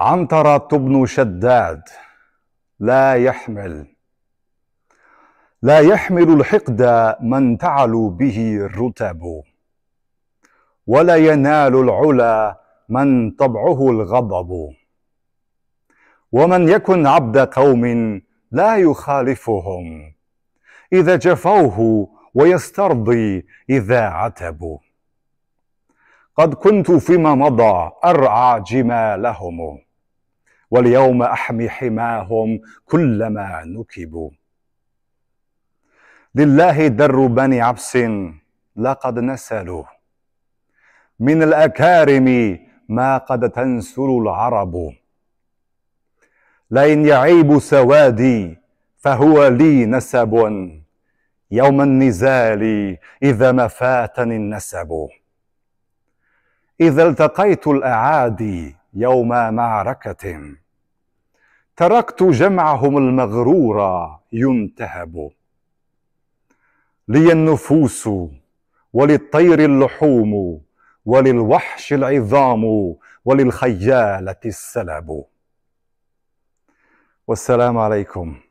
عنترة بن شداد لا يحمل لا يحمل الحقد من تعلو به الرتب ولا ينال العلا من طبعه الغضب ومن يكن عبد قوم لا يخالفهم اذا جفوه ويسترضي اذا عتبوا قد كنت فيما مضى ارعى جمالهم واليوم احمي حماهم كلما نكبوا لله در بني عبس لقد نسلوا من الاكارم ما قد تنسل العرب لئن يعيب سوادي فهو لي نسب يوم النزال اذا ما فاتني النسب اذا التقيت الاعادي يوم معركة تركت جمعهم المغرور ينتهب لي النفوس وللطير اللحوم وللوحش العظام وللخيالة السلب والسلام عليكم